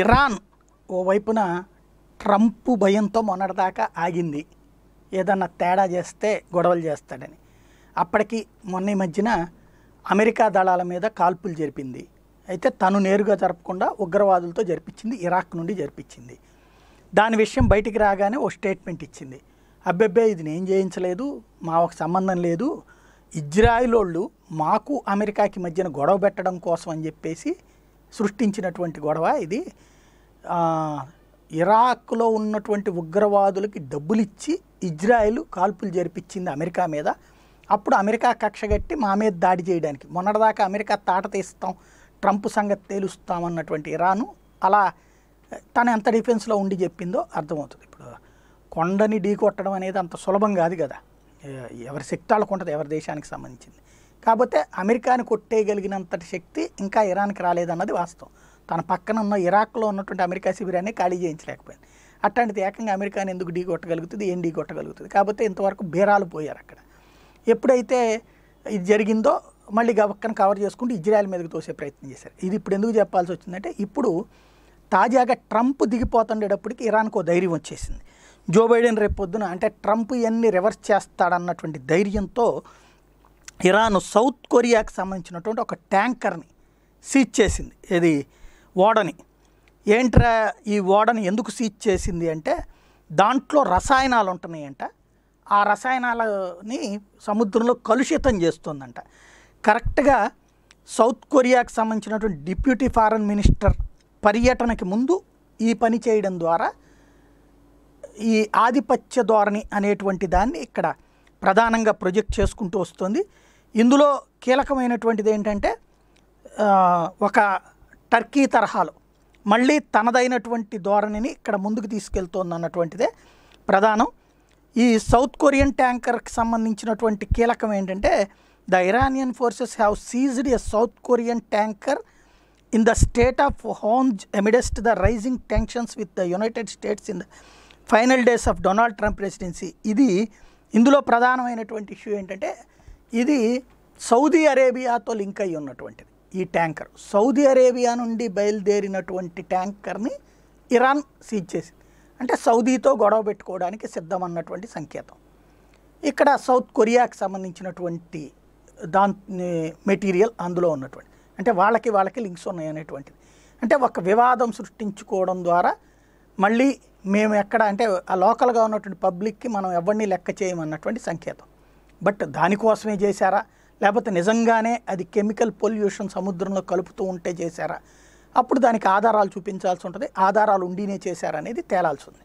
Iran ఓవైపున Trump భయంతో మొన్నటిదాకా ఆగింది ఏదన్నా తేడా చేస్తే గొడవలు చేస్తాడని అప్పటికి మొన్న ఈ మధ్యన అమెరికా దళాల మీద కాల్పులు జరిపింది అయితే తను నేరుగా జరపకుండా ఉగ్రవాదులతో జరిపించింది ఇరాక్ నుండి జరిపించింది దాని విషయం బయటికి రాగానే ఓ స్టేట్మెంట్ ఇచ్చింది అబ్బెబ్బే ఇది నేను చేయించలేదు మా ఒక సంబంధం లేదు ఇజ్రాయిల్ వాళ్ళు మాకు అమెరికాకి మధ్యన గొడవ పెట్టడం కోసం అని చెప్పేసి సృష్టించినటువంటి గొడవ ఇది ఇరాక్లో ఉన్నటువంటి ఉగ్రవాదులకి డబ్బులిచ్చి ఇజ్రాయెల్ కాల్పులు జరిపించింది అమెరికా మీద అప్పుడు అమెరికా కక్షగట్టి మా మీద దాడి చేయడానికి మొన్నటిదాకా అమెరికా తాట తీస్తాం ట్రంప్ సంగతి తేలుస్తామన్నటువంటి ఇరాను అలా తను ఎంత డిఫెన్స్లో ఉండి చెప్పిందో అర్థమవుతుంది ఇప్పుడు కొండని ఢీకొట్టడం అనేది అంత సులభం కాదు కదా ఎవరి శక్తి వాళ్ళకు ఉంటుంది ఎవరి దేశానికి సంబంధించింది కాకపోతే అమెరికాని కొట్టేయగలిగినంతటి శక్తి ఇంకా ఇరాన్కి రాలేదన్నది వాస్తవం తన పక్కన ఉన్న ఇరాక్లో ఉన్నటువంటి అమెరికా శిబిరాన్ని ఖాళీ చేయించలేకపోయింది అట్లాంటిది ఏకంగా అమెరికాని ఎందుకు డీ కొట్టగలుగుతుంది ఏం డీ కొట్టగలుగుతుంది కాకపోతే ఇంతవరకు బీరాలు పోయారు అక్కడ ఎప్పుడైతే ఇది జరిగిందో మళ్ళీ గవక్కను కవర్ చేసుకుంటూ ఇజ్రాయెల్ మీదకి తోసే ప్రయత్నం చేశారు ఇది ఇప్పుడు ఎందుకు చెప్పాల్సి వచ్చిందంటే ఇప్పుడు తాజాగా ట్రంప్ దిగిపోతుండేటప్పటికి ఇరాన్కు ధైర్యం వచ్చేసింది జో బైడెన్ రేపొద్దున అంటే ట్రంప్ ఇవన్నీ రివర్స్ చేస్తాడన్నటువంటి ధైర్యంతో ఇరాను సౌత్ కొరియాకు సంబంధించినటువంటి ఒక ట్యాంకర్ని సీజ్ చేసింది ఇది ఓడని ఏంట్రా ఈ ఓడని ఎందుకు సీజ్ చేసింది అంటే దాంట్లో రసాయనాలు ఉంటున్నాయంట ఆ రసాయనాలని సముద్రంలో కలుషితం చేస్తుందంట కరెక్ట్గా సౌత్ కొరియాకు సంబంధించినటువంటి డిప్యూటీ ఫారెన్ మినిస్టర్ పర్యటనకి ముందు ఈ పని చేయడం ద్వారా ఈ ఆధిపత్య ధోరణి అనేటువంటి దాన్ని ఇక్కడ ప్రధానంగా ప్రొజెక్ట్ చేసుకుంటూ వస్తుంది ఇందులో కీలకమైనటువంటిది ఏంటంటే ఒక టర్కీ తరహాలో మళ్ళీ తనదైనటువంటి ధోరణిని ఇక్కడ ముందుకు తీసుకెళ్తోంది అన్నటువంటిదే ప్రధానం ఈ సౌత్ కొరియన్ ట్యాంకర్కి సంబంధించినటువంటి కీలకం ఏంటంటే the Iranian forces have seized a South Korean tanker in the strait of Hormuz amidst the rising tensions with the United States in the final days of Donald Trump presidency ఇది ఇందులో ప్రధానమైనటువంటి issue ఏంటంటే ఇది Saudi అరేబియాతో link అయి ఉన్నటువంటిది ఈ tanker Saudi Arabia నుండి బయలుదేరినటువంటి ట్యాంకర్ని Iran seize చేసింది అంటే సౌదీతో గొడవ పెట్టుకోవడానికి సిద్ధమన్నటువంటి సంకేతం ఇక్కడ సౌత్ కొరియాకి సంబంధించినటువంటి దా మెటీరియల్ అందులో ఉన్నటువంటి అంటే వాళ్ళకి వాళ్ళకి లింక్స్ ఉన్నాయనేటువంటిది అంటే ఒక వివాదం సృష్టించుకోవడం ద్వారా మళ్ళీ మేము ఎక్కడ అంటే ఆ లోకల్గా ఉన్నటువంటి పబ్లిక్కి మనం ఎవరిని లెక్క చేయమన్నటువంటి సంకేతం బట్ దానికోసమే చేశారా లేకపోతే నిజంగానే అది కెమికల్ పొల్యూషన్ సముద్రంలో కలుపుతూ ఉంటే చేశారా అప్పుడు దానికి ఆధారాలు చూపించాల్సి ఉంటుంది ఆధారాలు ఉండినే చేశారనేది తేలాల్సి ఉంది